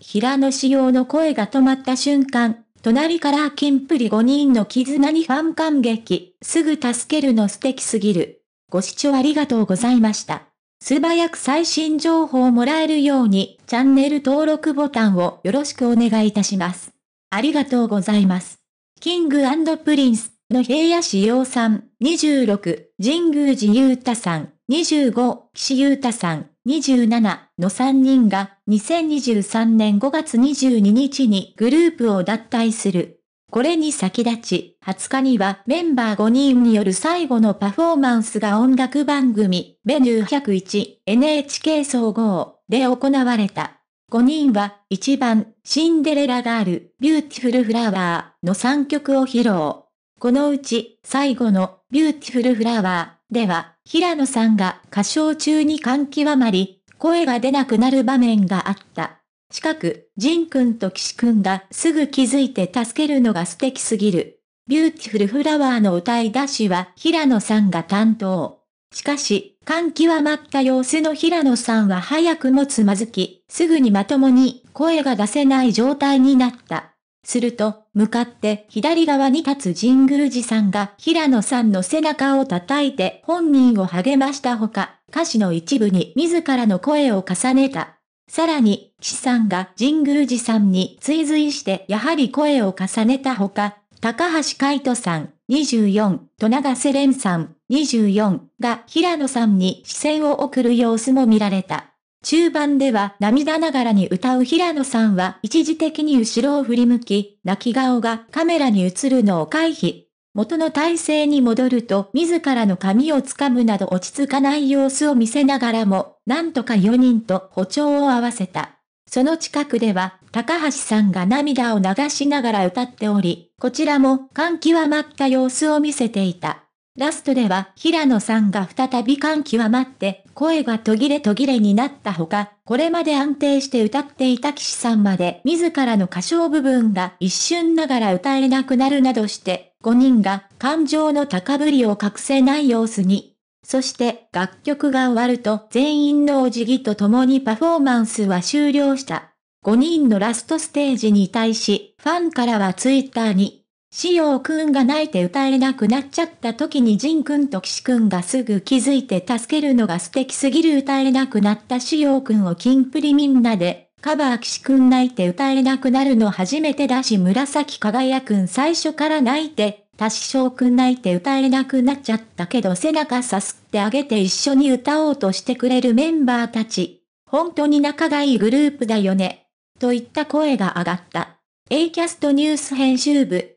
平野紫耀の声が止まった瞬間、隣から金プリ5人の絆にファン感激、すぐ助けるの素敵すぎる。ご視聴ありがとうございました。素早く最新情報をもらえるように、チャンネル登録ボタンをよろしくお願いいたします。ありがとうございます。キングプリンスの平野紫耀さん、26、神宮寺勇太さん、25、岸優太さん、27の3人が2023年5月22日にグループを脱退する。これに先立ち、20日にはメンバー5人による最後のパフォーマンスが音楽番組、メニュー101、NHK 総合で行われた。5人は1番、シンデレラガール、ビューティフルフラワーの3曲を披露。このうち、最後のビューティフルフラワーでは、平野さんが歌唱中に喜はまり、声が出なくなる場面があった。近く、ジン君と岸君がすぐ気づいて助けるのが素敵すぎる。ビューティフルフラワーの歌い出しは平野さんが担当。しかし、喜はまった様子の平野さんは早くもつまずき、すぐにまともに声が出せない状態になった。すると、向かって左側に立つ神宮寺さんが平野さんの背中を叩いて本人を励ましたほか、歌詞の一部に自らの声を重ねた。さらに、岸さんが神宮寺さんに追随してやはり声を重ねたほか、高橋海人さん、24と長瀬廉さん、24が平野さんに視線を送る様子も見られた。中盤では涙ながらに歌う平野さんは一時的に後ろを振り向き、泣き顔がカメラに映るのを回避。元の体勢に戻ると自らの髪をつかむなど落ち着かない様子を見せながらも、なんとか4人と歩調を合わせた。その近くでは、高橋さんが涙を流しながら歌っており、こちらも感極まった様子を見せていた。ラストでは平野さんが再び感極まって声が途切れ途切れになったほか、これまで安定して歌っていた岸さんまで自らの歌唱部分が一瞬ながら歌えなくなるなどして5人が感情の高ぶりを隠せない様子に。そして楽曲が終わると全員のお辞儀と共にパフォーマンスは終了した。5人のラストステージに対し、ファンからはツイッターにしようくんが泣いて歌えなくなっちゃった時にジンくんと岸くんがすぐ気づいて助けるのが素敵すぎる歌えなくなったしようくんをキンプリみんなで、カバー岸くん泣いて歌えなくなるの初めてだし紫輝くん最初から泣いて、たししょうくん泣いて歌えなくなっちゃったけど背中さすってあげて一緒に歌おうとしてくれるメンバーたち。本当に仲がいいグループだよね。といった声が上がった。A キャストニュース編集部。